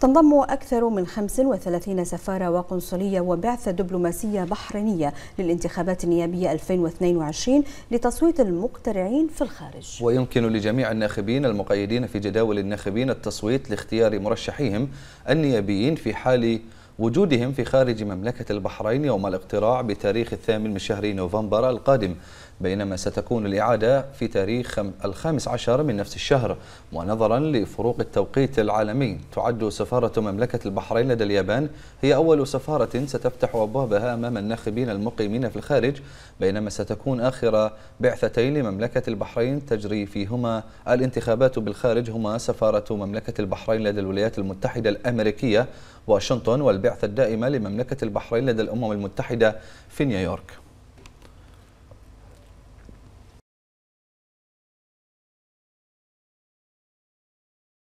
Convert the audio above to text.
تنضم أكثر من 35 سفارة وقنصلية وبعثة دبلوماسية بحرينية للانتخابات النيابية 2022 لتصويت المقترعين في الخارج ويمكن لجميع الناخبين المقيدين في جداول الناخبين التصويت لاختيار مرشحيهم النيابيين في حال وجودهم في خارج مملكة البحرين يوم الاقتراع بتاريخ الثامن من شهر نوفمبر القادم بينما ستكون الإعادة في تاريخ الخامس عشر من نفس الشهر ونظرا لفروق التوقيت العالمي تعد سفارة مملكة البحرين لدى اليابان هي أول سفارة ستفتح أبوابها أمام الناخبين المقيمين في الخارج بينما ستكون آخر بعثتين لمملكة البحرين تجري فيهما الانتخابات بالخارج هما سفارة مملكة البحرين لدى الولايات المتحدة الأمريكية واشنطن والبعثة الدائمة لمملكة البحرين لدى الأمم المتحدة في نيويورك